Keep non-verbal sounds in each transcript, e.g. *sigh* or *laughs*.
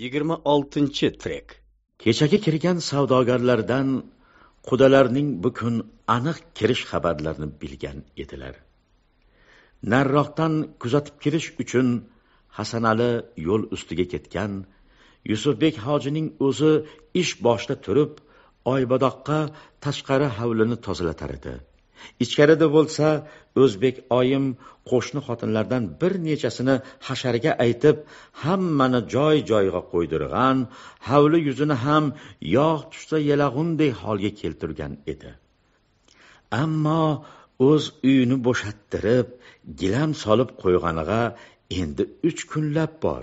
yigirma oltinchi trek. Kechagi kirgan savdogarlardan qudalarning bu aniq kirish xabarlarini bilgan edilar. Narroqdan kuzatib kirish uchun Hasanali yo'l ustiga ketgan Yusufbek hojining o'zi ish boshida turib, Oybadoqqa tashqari hovlini tozalatar edi. ichkarida bo'lsa o'zbek oyim qo'shni xotinlardan bir nechasini hasharga aytib hammani joy joyiga qo'ydirg'an hovli yuzini ham yog' tushsa yalag'undek holga keltirgan edi ammo o'z uyini bo'shattirib gilam solib qo'yganiga endi uch kunlab bor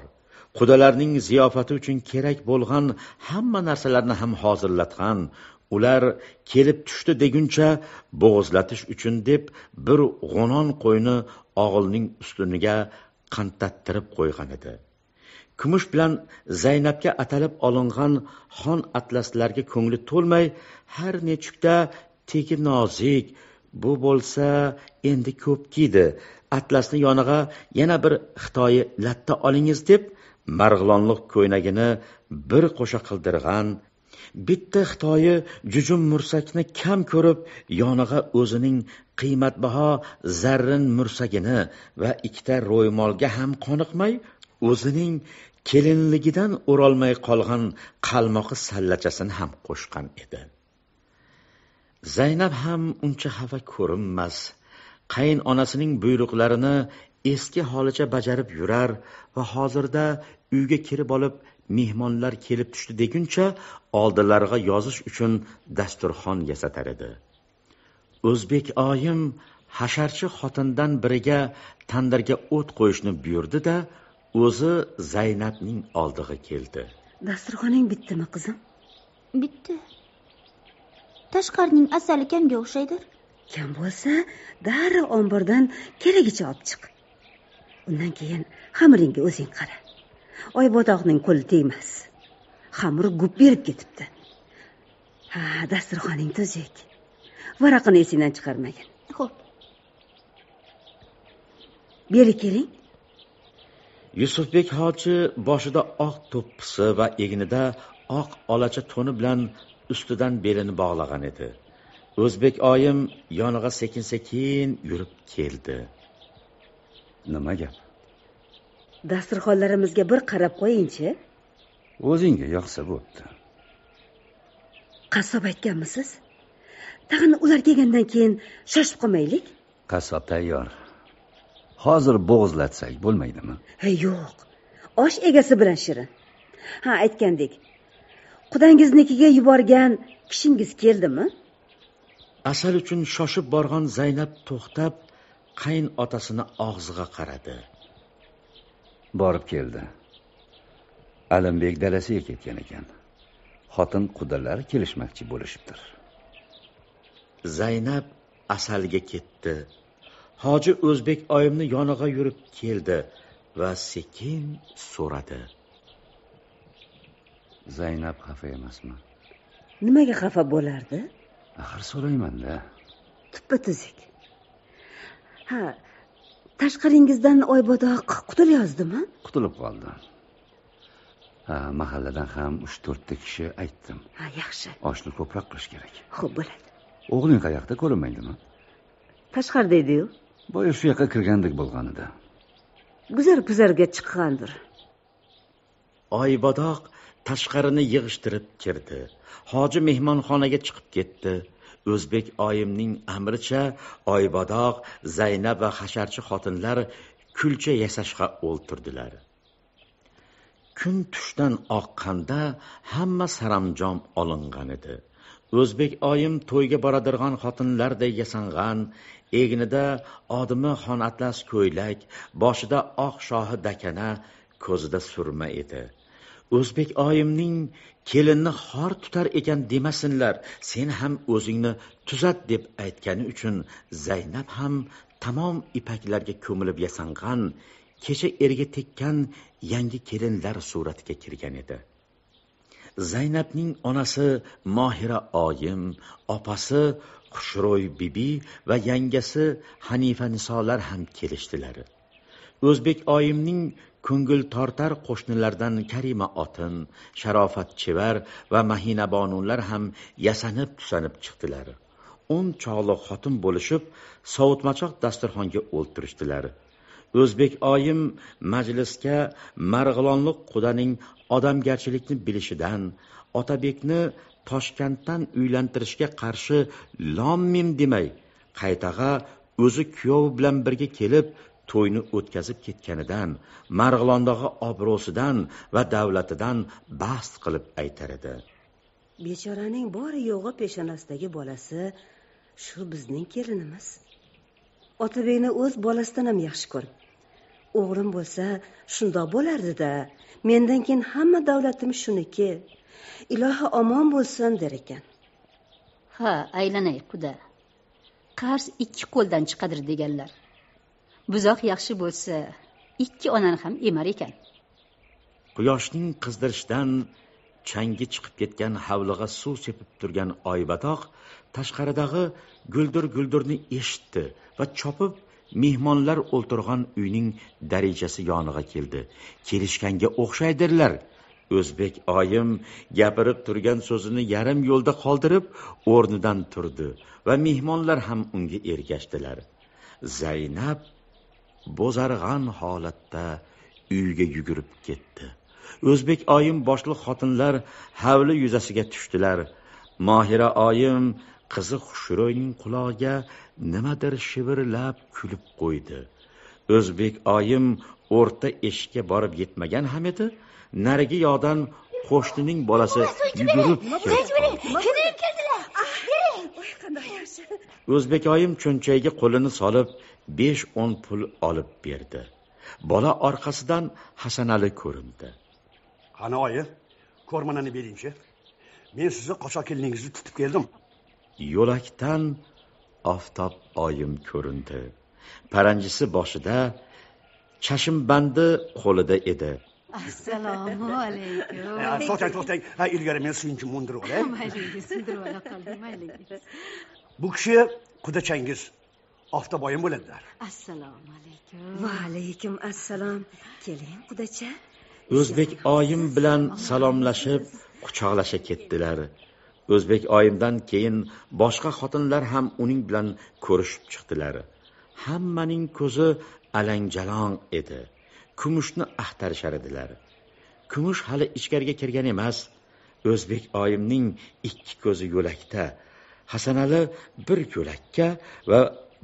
qudalarning ziyofati uchun kerak bo'lgan hamma narsalarni ham hozirlatgan ular kelib tushdi deguncha bo'g'izlatish uchun deb bir g'o'non qo'yni og'ilning ustuniga qantattirib qo'ygan edi kumush bilan zaynabga atalib olingan xon atlaslarga ko'ngli to'lmay har nechukda tegi nozik bu bo'lsa endi ko'p kiydi atlasni yonig'a yana bir xitoyi latta olingiz deb marg'ilonliq ko'ynagini bir qo'sha qildirgan bitta xitoyi jujum mursakni kam ko'rib yonig'a o'zining qiymatbaho zarrin mursagini va ikkita ro'ymolga ham qoniqmay o'zining kelinligidan o'rolmay qolgan qalmoqi sallachasini ham qo'shgan edi zaynab ham uncha xafa ko'rinmas qaynonasining buyruqlarini eski holicha bajarib yurar va hozirda uyga kirib olib mehmonlar kelib tushdi deguncha oldilariga yozish uchun dasturxon yasatar edi o'zbek oyim hasharchi xotindan biriga tandirga o't qo'yishni buyurdi da o'zi zaynabning oldiga keldi dasturxoning bittimi qizim bitti tashqarining asali kamga o'xshaydir kam bo'lsa darrov ombordan keragicha olib chiq undan keyin xamiringga o'zing qara oybodoqning qo'li tegmas xamir gup berib ketibdi ha dasturxoning tuzuk varaqini esingdan chiqarmagin xo'p beri keling yusufbek hoji boshida oq to'ppisi va egnida oq olacha to'ni bilan ustidan belini bog'lagan edi o'zbek oyim yonig'a sekin sekin yurib keldi nima gap dasturxonlarimizga bir qarab qo'ying chi o'zingga yoqsa bo'pti qassob aytganmisiz tag'in ular kelgandan keyin shoshib qolmaylik qassob tayyor hozir bo'g'izlatsak bo'lmaydimi yo'q osh egasi bilan shirin ha aytgandek qudangiznikiga yuborgan kishingiz keldimi asal uchun shoshib borgan zaynab to'xtab qayn otasini og'ziga qaradi borib keldi alimbek dalasiga ketgan ekan xotin qudalar kelishmoqchi bo'lishibdir zaynab asalga ketdi hoji o'zbek oyimni yonig'a yurib keldi va sekin so'radi zaynab xafa emasmi nimaga xafa bo'lardi axir so'raymanda tuppa tuzuk ha tashqaringizdan oybodoq qutulyozdimi qutulib qoldi ha mahalladan ham uch to'rtta kishi aytdim ha yaxshi oshni ko'proq qilish kerak ho'p bo'ladi o'g'ling qayoqda ko'rinmaydimi tashqarida ediyu boya shu yoqqa kirgandek bo'lgan edi guzar puzarga chiqqandir oybodoq tashqarini yig'ishtirib kirdi hoji mehmonxonaga chiqib ketdi o'zbek oyimning amricha oybadoq zaynab va hasharchi xotinlar kulcha yasashga o'ltirdilar kun tushdan oqqanda hamma saramjom olingan edi o'zbek oyim to'yga boradirg'an xotinlarday yasang'an egnida odimi xonatlas ko'ylak boshida oq shohi dakana ko'zida surma edi o'zbek oyimning kelinni xor tutar ekan demasinlar sen ham o'zingni tuzat deb aytgani uchun zaynab ham tamom ipaklarga ko'milib yasang'an kecha erga tekkan yangi kelinlar suratiga kirgan edi zaynabning onasi mohira oyim opasi xushro'y bibi va yangasi hanifa nisolar ham kelishdilar o'zbek oyimning ko'ngil tortar qo'shnilardan karima otin sharofatchevar va mahinabonunlar ham yasanib tusanib chiqdilar o'n chog'liq xotin bo'lishib sovutmachoq dasturxonga o'ltirishdilar o'zbek oyim majlisga marg'ilonlik qudaning odamgarchilikni bilishidan otabekni toshkentdan uylantirishga qarshi lom mim demay qaytag'a o'zi kuyovi bilan birga kelib to'yni o'tkazib ketganidan marg'ilondagi obro'sidan va davlatidan bast qilib aytar edi bechoraning bori yo'g'i peshonasidagi bolasi shu bizning kelinimiz otabekni o'z bolasidan ham yaxshi ko'r o'g'lim bo'lsa shundoq bo'lardi da mendan keyin hamma davlatim shuniki ilohi omon bo'lsin der ekan ha aylanay quda qarz ikki qo'ldan chiqadir deganlar buzoq yaxshi bo'lsa ikki onani ham emar ekan quyoshning qizdirishdan changi chiqib ketgan havliga suv sepib turgan oybatoq tashqaridagi guldir guldurni eshitdi va chopib mehmonlar o'ltirgan uyning darajasi yoniga keldi kelishganga o'xshaydirlar o'zbek oyim gapirib turgan so'zini yarim yo'lda qoldirib o'rnidan turdi va mehmonlar ham unga ergashdilar zaynab bo'zarg'an holatda uyga yugurib ketdi o'zbek oyim boshliq xotinlar havli yuzasiga tushdilar mohira oyim qizi xushro'yning qulog'iga nimadir shivirlab kulib qo'ydi o'zbek oyim o'rta eshikka borib yetmagan ham edi narigi yoqdan qo'shnining bolasi yugurib keldilar o'zbek oyim cho'nchagiga qo'lini solib besh o'n pul olib berdi bola orqasidan hasanali ko'rindi qani oyi ko'rmanani beringchi men sizni qochoq kelningizni tutib keldim yo'lakdan oftob oyim ko'rindi paranjisi boshida bandi qo'lida edi assalomu alaykum صوتك ah, صوتك ilgari men suyunchi mundirib *laughs* olay mayliga sindirib ola qoldim bu kishi qudachangiz oftoboyim bo'ladilar assalomu alaykum va alaykum assalom keling qudacha o'zbek oyim bilan salomlashib quchoqlasha ketdilar o'zbek oyimdan keyin boshqa xotinlar ham uning bilan ko'rishib chiqdilar hammaning ko'zi alangjalong edi kumushni axtarishar edilar kumush hali ichkariga kirgan emas o'zbek oyimning ikki ko'zi yo'lakda hasanali bir yo'lakka va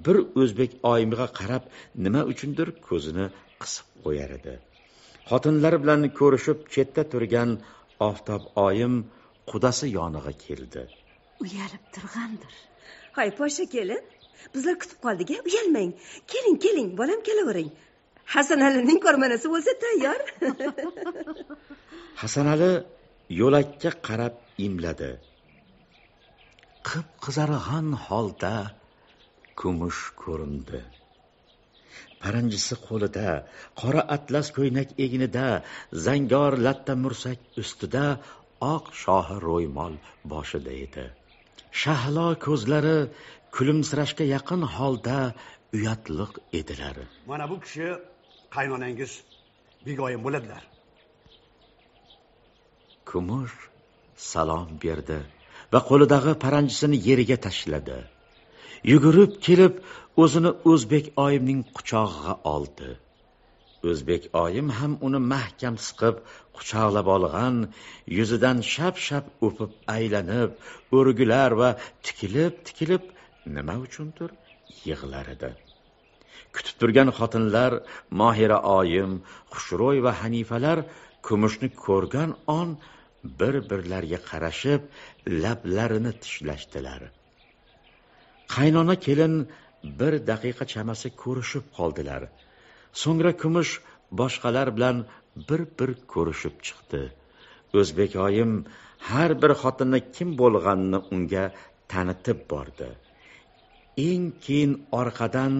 bir o'zbek oyimga qarab nima uchundir ko'zini qisib qo'yar edi xotinlar bilan ko'rishib chetda turgan oftob oyim qudasi yonig'a keldi uyalib turgandir hoy posha kelin bizlar kutib qoldik a uyalmang keling keling bolam kelavering hasanalining kormonasi bo'lsa tayyor *laughs* hasanali yo'lakka qarab imladi qip qizarg'an holda kumush ko'rindi paranjisi qo'lida qora atlas ko'ynak egnida zangor latta mursak ustida oq shohi ro'ymol boshida edi shahlo ko'zlari kulimsirashga yaqin holda uyatliq edilar mana bu kishi qaynonangiz begoyim bo'ladilar kumush salom berdi va qo'lidagi paranjisini yeriga tashladi yugurib kelib o'zini o'zbek oyimning quchog'iga oldi o'zbek oyim ham uni mahkam siqib quchoqlab olgan yuzidan shap shap o'pib aylanib o'rgular va tikilib tikilib nima uchundir yig'lar edi kutib turgan xotinlar mohira oyim xushro'y va hanifalar kumushni ko'rgan on bir birlariga qarashib lablarini tishlashdilar qaynona kelin bir daqiqa chamasi ko'rishib qoldilar so'ngra kumush boshqalar bilan bir bir ko'rishib chiqdi o'zbek oyim har bir xotinni kim bo'lganini unga tanitib bordi eng keyin orqadan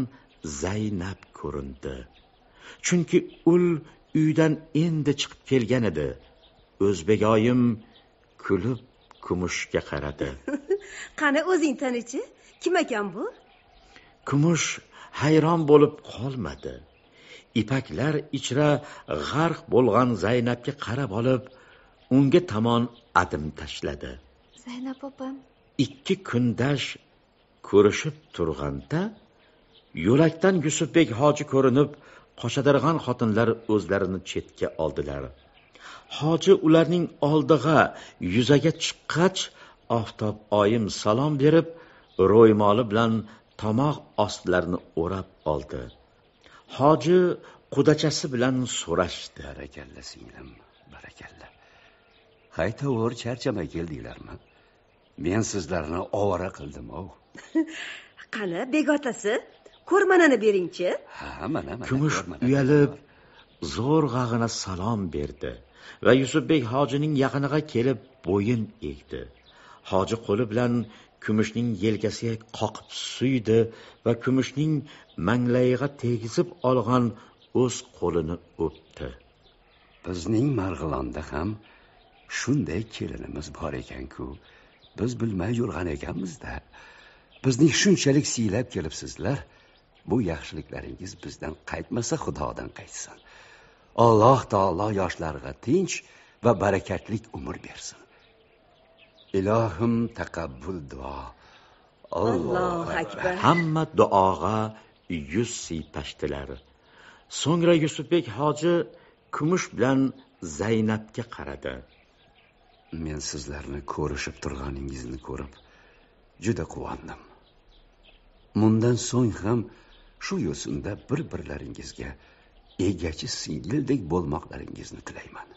zaynab ko'rindi chunki ul uydan endi chiqib kelgan edi o'zbegoyim kulib kumushga qaradi *laughs* qani o'zing tanichi kim ekan bu kumush hayron bo'lib qolmadi ipaklar ichra g'arq bo'lgan zaynabga qarab olib unga tomon adim tashladi zaynab opam ikki kundash ko'rishib turganda yo'lakdan yusufbek hoji ko'rinib qoshadirgan xotinlar o'zlarini chetga oldilar hoji ularning oldig'a yuzaga chiqqach oftob oyim salom berib ro'ymoli bilan tomoq ostlarini o'rab oldi hoji qudachasi bilan so'rashdi barakalla singlim barakalla haytovur charchamay keldinglarmi men sizlarni ovora qildim ov *laughs* qani bek otasi ko'rmanani manani beringchi ha mana kumush uyalib zo'rg'ag'ina salom berdi va yusufbek hojining yaqiniga kelib bo'yin egdi hoji qo'li bilan kumushning yelkasiga qoqib suydi va kumushning manglayiga tegizib olgan o'z qo'lini o'pdi bizning marg'ilonda ham shunday kelinimiz bor ekanku biz bilmay yurgan ekanmizda bizni shunchalik siylab kelibsizlar bu yaxshiliklaringiz bizdan qaytmasa xudodan qaytsin alloh taolo yoshlarga tinch va barakatli umr bersin ilohim taqabbul duo allohu akbar hamma duoga yuz siypashdilar so'ngra yusufbek hoji kumush bilan zaynabga qaradi men sizlarni ko'rishib turganingizni ko'rib juda quvondim mundan so'ng ham shu yo'sinda bir birlaringizga egachi singildek bo'lmoqlaringizni tilayman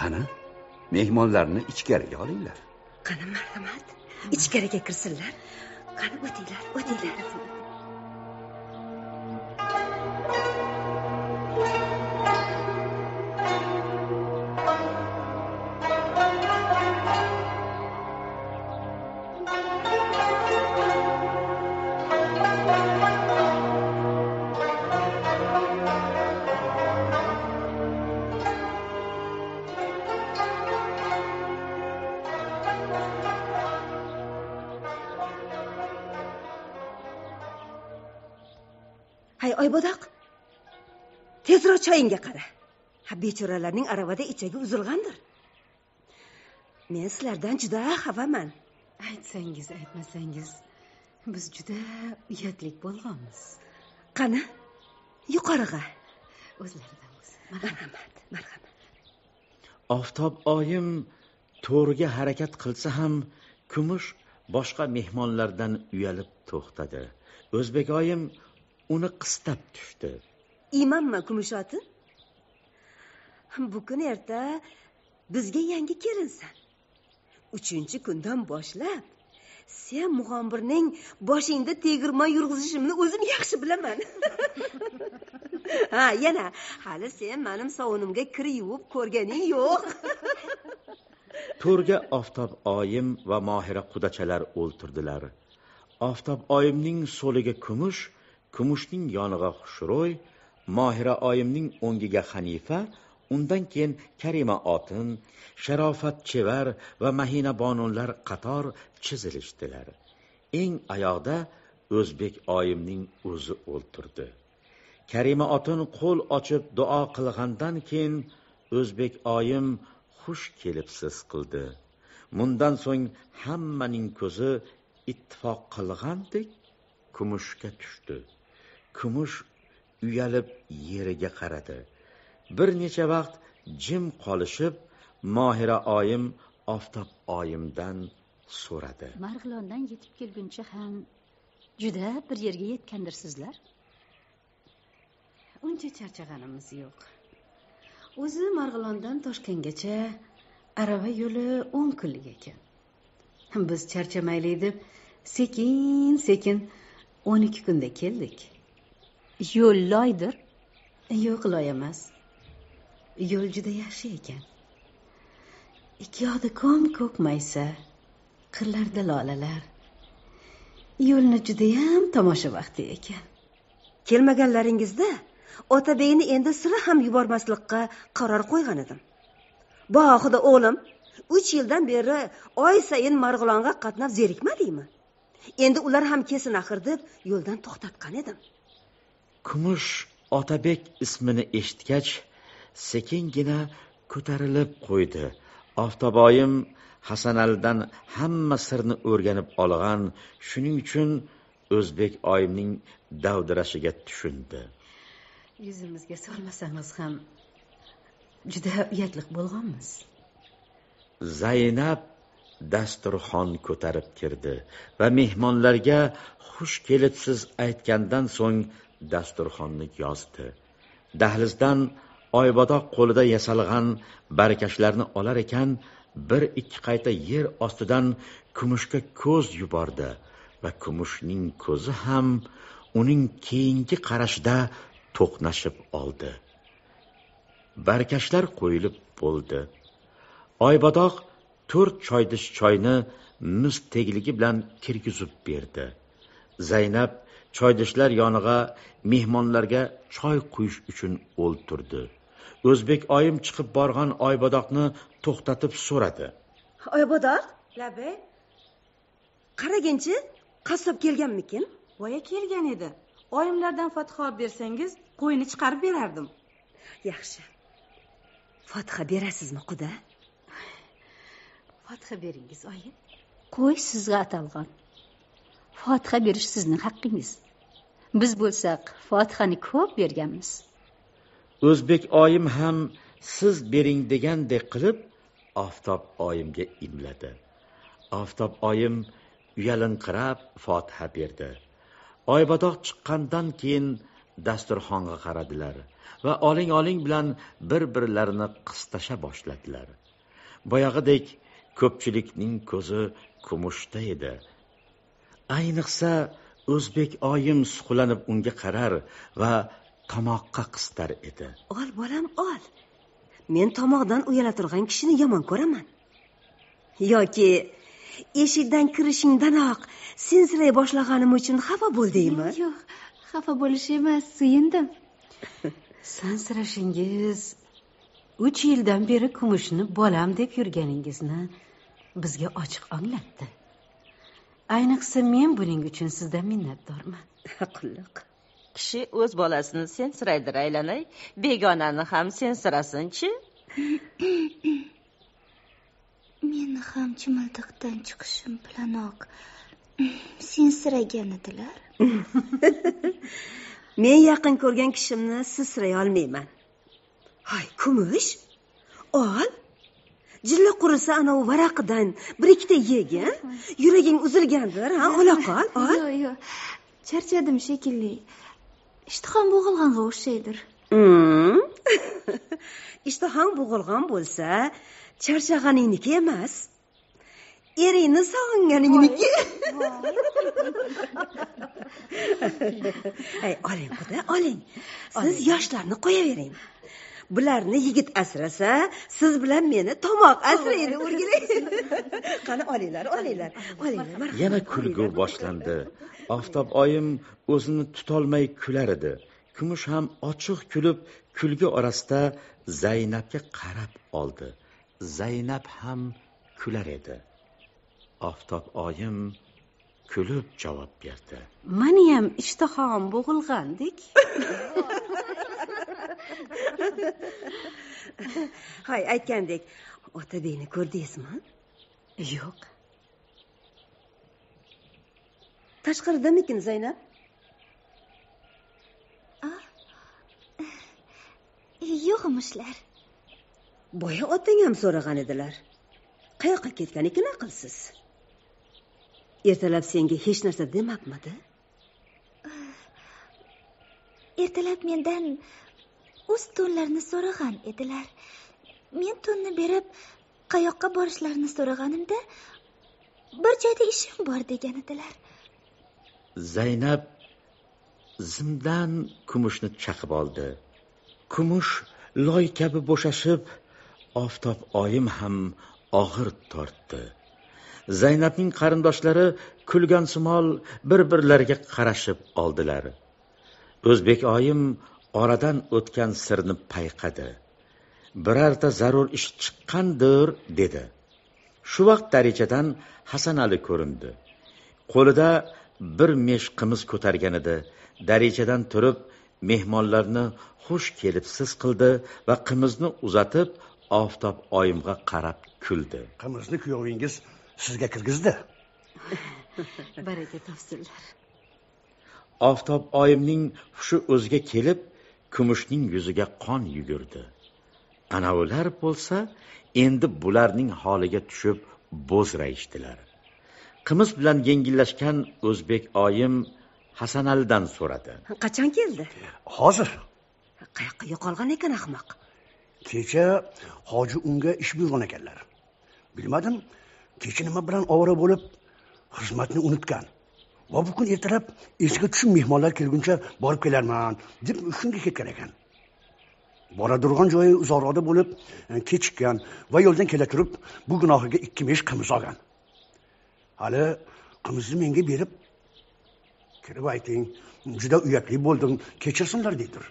qani mehmonlarni ichkariga olinglar qani marhamat ichkariga kirsinlar qani o'tinglar o'tinglar hay oybodoq tezroq choyingga qara ha bechoralarning aravada ichagi uzilgandir men sizlardan juda xafaman aytsangiz aytmasangiz biz juda uyatlik bo'lganmiz qani yuqoriga o'zlaridan o'zi marhamat marhamat oftob oyim to'rga harakat qilsa ham kumush boshqa mehmonlardan uyalib to'xtadi o'zbek oyim uni qistab tushdi imanmi bu kun erta bizga yangi kelinsan uchinchi kundan boshlab sen mug'ombirning boshingda tegirmon yurg'izishimni o'zim yaxshi bilaman *laughs* ha yana hali sen manim sovunimga kir yuvib ko'rganing yo'q *laughs* to'rga oftob oyim va mohira qudachalar o'ltirdilar oftob oyimning so'liga kumush kumushning yonig'a xushro'y mohira oyimning o'ngiga hanifa undan keyin karima otin chevar va bonunlar qator chizilishdilar eng oyoqda o'zbek oyimning o'zi o'ltirdi karima otin qo'l ochib duo qilgandan keyin o'zbek oyim xush kelibsiz qildi mundan so'ng hammaning ko'zi ittifoq qilgandek kumushga tushdi kumush uyalib yeriga qaradi bir necha vaqt jim qolishib mohira oyim oftob oyimdan so'radi marg'ilondan yetib kelguncha ham juda bir yerga yetgandirsizlar uncha charchaganimiz yo'q o'zi marg'ilondan toshkentgacha arava yo'li o'n kunlik ekan biz charchamaylik deb sekin sekin o'n ikki kunda keldik yo'l loydir yo'q loy emas yo'l juda yaxshi ekan ikki yoqda ko'm ko'k maysa qirlarda lolalar yo'lni judayam tomosha vaqti ekan kelmaganlaringizda otabekni endi sira ham yubormaslikqa qaror qo'ygan edim bu oxirida o'g'lim uch yildan beri oy sayin marg'ilonga qatnab zerikmadingmi endi ular ham kelsin axir deb yo'ldan to'xtatgan edim kumush otabek ismini eshitgach sekingina ko'tarilib qo'ydi oftoboyim hasanalidan hamma sirni o'rganib olg'an shuning uchun o'zbek oyimning davdirashiga tushundi yuzimizga solmasangiz ham juda uyatliq bo'lganmiz zaynab dasturxon ko'tarib kirdi va mehmonlarga xush kelibsiz aytgandan so'ng dasturxonni yozdi dahlizdan oybadoq qo'lida yasalg'an barakashlarni olar ekan bir ikki qayta yer ostidan kumushga ko'z yubordi va kumushning ko'zi ham uning keyingi qarashida to'qnashib oldi barkashlar qo'yilib bo'ldi oybadoq to'rt choydish choyni mis tegligi bilan kirgizib berdi zaynab choydishlar yonig'a mehmonlarga choy quyish uchun o'ltirdi o'zbek oyim chiqib borgan oybodoqni to'xtatib so'radi oybodoq labay qaraginchi qassob kelganmikin boya kelgan edi oyimlardan fotiha olib bersangiz qo'yni chiqarib berardim yaxshi fotiha berasizmi quda fotiha beringiz oyim qo'y sizga atalgan fotiha berish sizning haqqingiz biz bo'lsak fotihani ko'p berganmiz o'zbek oyim ham siz bering degandek qilib oftob oyimga imladi oftob oyim uyalinqirab fotiha berdi oybadoq chiqqandan keyin dasturxonga qaradilar va oling oling bilan bir birlarini qistasha boshladilar boyag'idek ko'pchilikning ko'zi kumushda edi ayniqsa o'zbek oyim suqlanib unga qarar va tomoqqa qistar edi ol bolam ol men tomoqdan uyala turgan kishini yomon ko'raman yoki eshikdan kirishingdanoq sensiray boshlaganim uchun xafa bo'ldingmi yo'q xafa bo'lish emas suyundim *laughs* sansirashingiz uch yildan beri kumushni bolam deb yurganingizni bizga ochiq anglatdi ayniqsa men buning uchun sizdan minnatdorman qulluq kishi o'z bolasini sensiraydir aylanay begonani ham sensirasinchi *coughs* meni ham chimildiqdan chiqishim bilanoq *coughs* sensiragan edilar *laughs* men yaqin ko'rgan kishimni siray olmayman hoy kumush ol jilla qurisa anavi varaqidan bir ikkita yegin yuraging uzilgandir ha ola qol ol yo'q yo'q charchadim shekilli ishtiham bo'g'ilg'anga o'xshaydir hmm. *laughs* ishtihang bo'g'ilg'on bo'lsa charchag'aningniki emas eringni sog'inganingniki ay *laughs* oling quda oling siz yoshlarni qo'yavering bularni yigit asrasa siz bilan meni tomoq asraydi o'rgilay *laughs* qani olinglar olinglar olinglar yana kulgu boshlandi oftob oyim o'zini tutolmay kular edi kumush ham ochiq kulib kulgi orasida zaynabga qarab oldi zaynab ham kular edi oftob oyim kulib javob berdi maniyam ishtahom bo'g'ilgandek *laughs* *laughs* hay aytgandek otabekni ko'rdingizmi yo'q tashqaridamikin zaynab yo'q emishlar boya otang ham so'ragan edilar qayoqqa ketgan ekan aqlsiz ertalab senga hech narsa demabmidi ertalab mendan o'z to'nlarini so'rag'an edilar men to'nni berib qayoqqa borishlarini so'rag'animda bir joyda ishim bor degan edilar zaynab zimdan kumushni chaqib oldi kumush loy kabi bo'shashib oftob oyim ham og'ir tortdi zaynabning qarindoshlari kulgansimol bir birlariga qarashib oldilar o'zbek oyim oradan o'tgan sirni payqadi birorta zarur ish chiqqandir dedi shu vaqt darichadan hasan ali ko'rindi qo'lida bir mesh qimiz ko'targan edi darichadan turib mehmonlarni xush kelibsiz qildi va qimizni uzatib oftob oyimga qarab kuldi qimizni kuyovingiz sizga kirgizdi *laughs* baraka topsinlar oftob oyimning hushi o'ziga kelib kumushning yuziga qon yugurdi anavilar bo'lsa endi bularning holiga tushib bo'zrayishdilar qimiz bilan yengillashgan o'zbek oyim hasanalidan so'radi qachon keldi hozir qayoqqa yo'qolgan ekan ahmoq kecha hoji unga ish buyurgan ekanlar bilmadim kecha nima bilan ovora bo'lib xizmatni unutgan va bu kun ertalab eshikka tushib mehmonlar kelguncha borib kelarman deb shunga ketgan ekan turgan joyi uzoqroqda bo'lib e, kechikkan va yo'ldan kela turib bu gunohiga ikki mesh qimiz olgan hali qimizni menga berib kirib ayting juda uyatli bo'ldim kechirsinlar deydir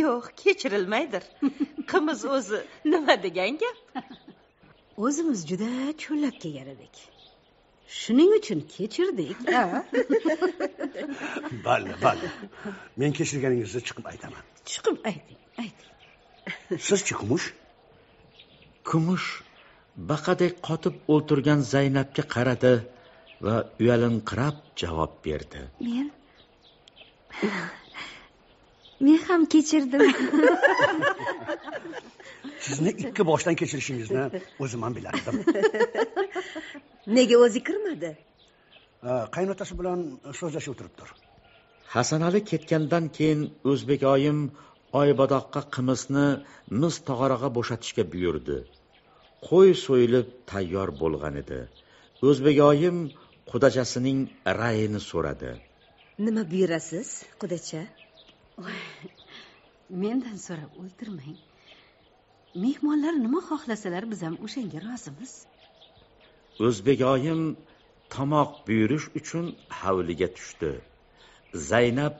yo'q kechirilmaydir qimiz o'zi nima degan gap o'zimiz juda cho'llab kelgan edik shuning uchun kechirdik balli *laughs* balli men kechirganingizni chiqib aytaman chiqib ayting ayting sizchi kumush kumush baqadek qotib o'tirgan zaynabga qaradi va uyalinqirab javob berdi men men ham kechirdim *laughs* sizni ikki boshdan kechirishingizni o'zim ham bilardim *laughs* nega o'zi kirmadi qaynotasi bilan so'zlashib o'tiribdir hasanali ketgandan keyin o'zbek oyim oybadoqqa qimizni mis tog'orag'a bo'shatishga buyurdi qo'y so'yilib tayyor bo'lgan edi o'zbek oyim qudachasining rayini so'radi nima buyurasiz qudacha mendan so'rab o'ltirmang mehmonlar nima xohlasalar biz ham o'shanga rozimiz o'zbegoyim tomoq buyurish uchun hovliga tushdi zaynab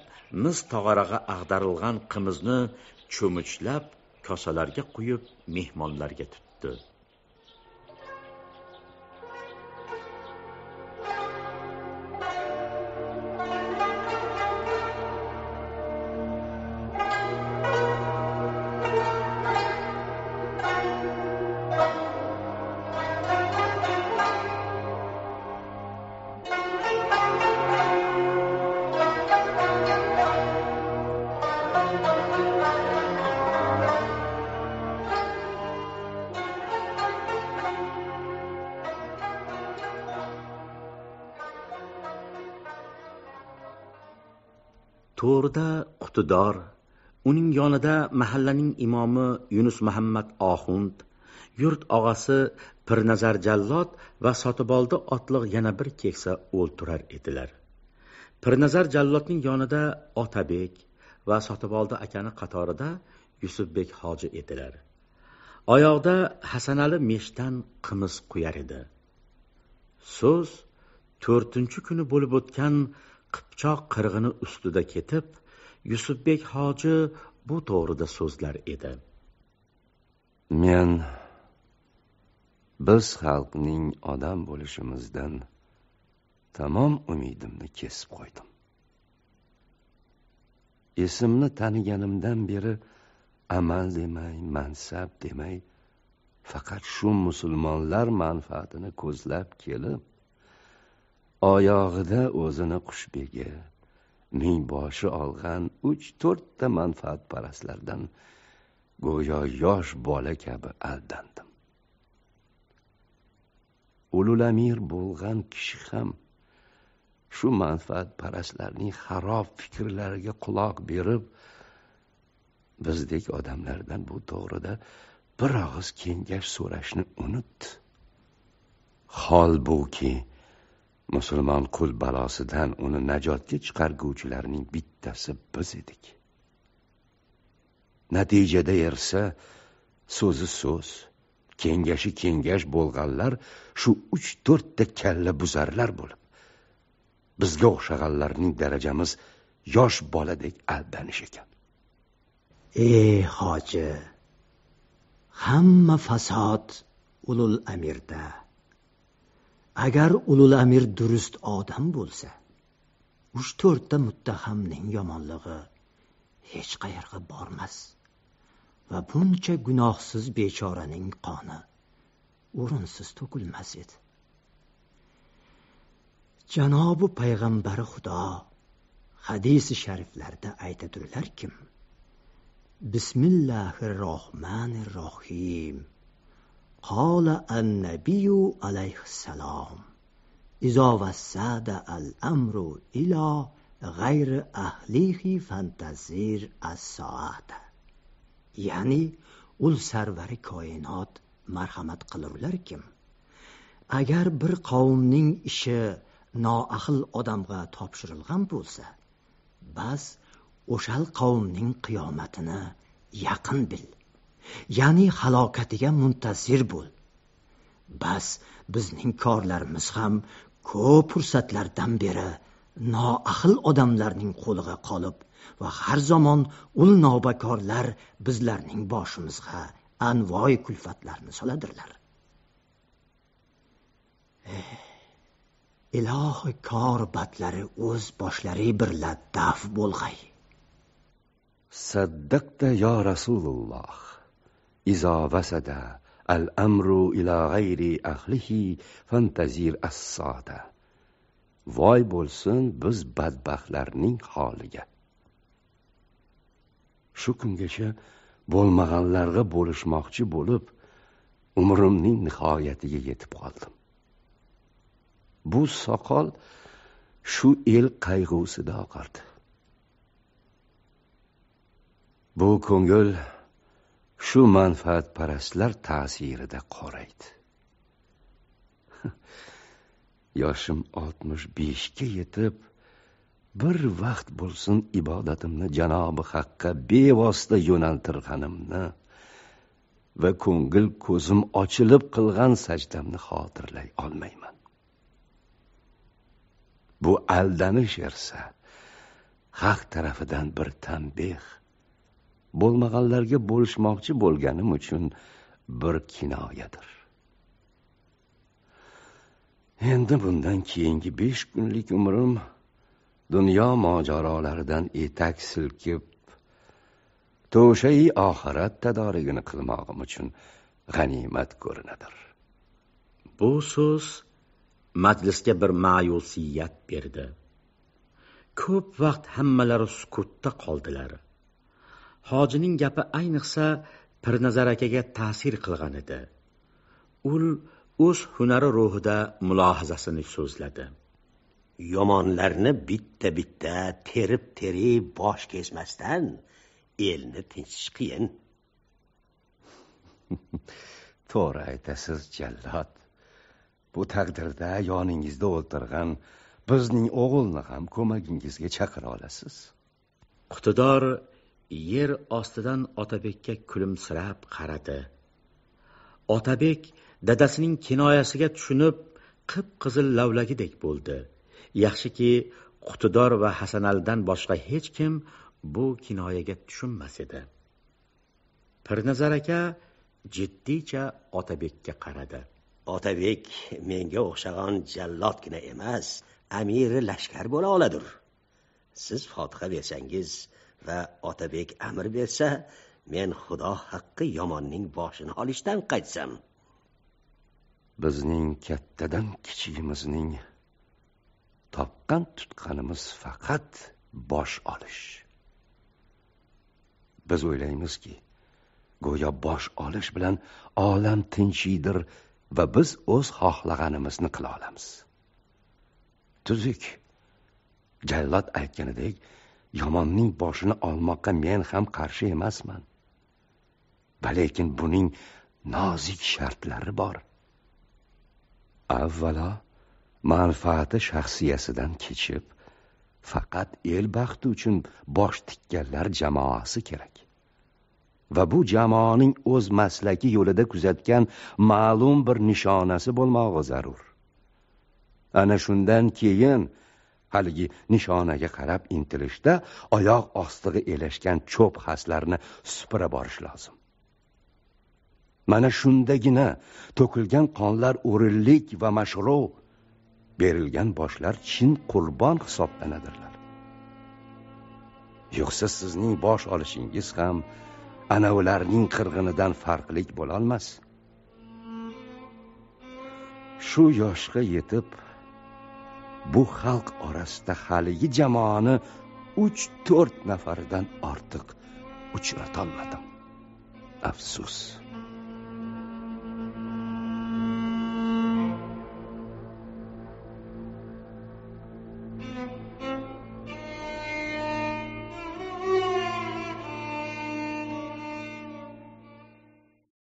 mis tog'orag'a ag'darilgan qimizni cho'michlab kosalarga quyib mehmonlarga tutdi to'rda qutidor uning yonida mahallaning imomi yunus muhammad oxund yurt og'asi pirnazar jallod va sotiboldi otliq yana bir keksa o'ltirar edilar pirnazar jallodning yonida otabek va sotiboldi akani qatorida yusufbek hoji edilar oyoqda hasanali meshdan qimiz quyar edi so'z to'rtinchi kuni bo'lib o'tgan qipchoq qirg'ini ustida ketib yusufbek hoji bu to'g'rida so'zlar edi men biz xalqning odam bo'lishimizdan tamom umidimni kesib qo'ydim esimni taniganimdan beri amal demay mansab demay faqat shu musulmonlar manfaatini ko'zlab kelib oyog'ida o'zini qushbegi mingboshi olg'an uch to'rtta manfaatparastlardan go'yo yosh bola kabi aldandim ululamir bo'lgan kishi ham shu manfaatparastlarning xarob fikrlariga quloq berib bizdek odamlardan bu to'g'rida bir og'iz kengash so'rashni unutdi hol buki musulmon qul balosidan uni najotga chiqarguvchilarning bittasi biz edik natijada ersa so'zi so'z kengashi kengash bo'lganlar shu uch to'rtta kalla buzarlar bo'lib bizga o'xshaganlarning darajamiz yosh boladek aldanish ekan ey hoji hamma fasod ulul amirda agar ulul amir durust odam bo'lsa uch to'rtta muttahamning yomonlig'i hech qayerga bormas va buncha gunohsiz bechoraning qoni o'rinsiz to'kilmas edi janobi payg'ambari xudo hadisi shariflarda aytadilarkim bismillahi rohmanir rohim قال النبي عليه السلام إذا وسد الأمر إلى غير أهله فانتظر الساعة ya'ni ul sarvari koinot marhamat qilurlarkim agar bir qavmning ishi noahil odamga topshirilgan bo'lsa bas o'shal qavmning qiyomatini yaqin bil ya'ni halokatiga muntazir bo'l bas bizning korlarimiz ham ko'p fursatlardan beri noahil odamlarning qo'liga qolib va har zamon ul novbakorlar bizlarning boshimizga anvoy kulfatlarni soladirlar eh, ilohi kor batlari o'z boshlari birla daf bo'lg'ay saddaqda yo rasululloh izo vasada al amru ila g'ayri ahlihi fantazir assoda voy bo'lsin biz badbaxtlarning holiga shu kungacha bo'lmaganlarga bo'lishmoqchi bo'lib umrimning nihoyatiga yetib qoldim bu soqol shu el qayg'usida oqardi bu ko'ngil shu manfaatparastlar ta'sirida qoraydi *laughs* yoshim oltmish beshga yetib bir vaqt bo'lsin ibodatimni janobi haqqa bevosita yo'naltirganimni va ko'ngil ko'zim ochilib qilgan sajdamni xotirlay olmayman bu aldanish ersa haq tarafidan bir tanbeh bo'lmag'anlarga bo'lishmoqchi bo'lganim uchun bir kinoyadir endi bundan keyingi besh kunlik umrim dunyo mojarolaridan etak silkib to'shai oxirat tadorigini qilmog'im uchun g'animat ko'rinadir bu so'z majlisga bir ma'yusiyat berdi ko'p vaqt hammalari sukutda qoldilar hojining gapi ayniqsa pirnazar akaga ta'sir qilgan edi ul o'z hunari ruhida mulohazasini so'zladi yomonlarni bitta bitta terib terib bosh kesmasdan elni tinchitish qiyin *laughs* to'g'ri aytasiz jallod bu taqdirda yoningizda o'tirgan bizning o'g'ilni ham ko'magingizga chaqira olasiz qutidor yer ostidan otabekka kulimsirab qaradi otabek dadasining kinoyasiga tushunib qip qizil lavlagidek bo'ldi yaxshiki qutidor va hasanaldan boshqa hech kim bu kinoyaga tushunmas edi pirnazar aka jiddiycha otabekka qaradi otabek menga o'xshagan jallodgina emas amiri lashkar bo'la oladir siz fotiha bersangiz va otabek amr bersa men xudo haqqi yomonning boshini olishdan qaytsam bizning kattadan kichigimizning topgan tutqanimiz faqat bosh olish biz o'ylaymizki go'yo bosh olish bilan olam tinchiydir va biz o'z xohlaganimizni qila olamiz tuzuk jallod aytganidek yomonning boshini olmoqqa men ham qarshi emasman lekin buning nozik shartlari bor avvalo manfaati shaxsiyasidan kechib faqat el baxti uchun bosh tikkanlar jamoasi kerak va bu jamoaning o'z maslaki yo'lida kuzatgan ma'lum bir nishonasi bo'lmog'i zarur ana shundan keyin haligi nishonaga qarab intilishda oyoq ostiga elashgan cho'p xaslarni supura borish lozim mana shundagina to'kilgan qonlar o'rinlik va mashru berilgan boshlar chin qurbon hisoblanadilar yo'qsa sizning bosh olishingiz ham anavilarning qirg'inidan farqlik bo'lolmas shu yoshga yetib bu xalq orasida haligi jamoani uch to'rt nafaridan ortiq uchratolmadim afsus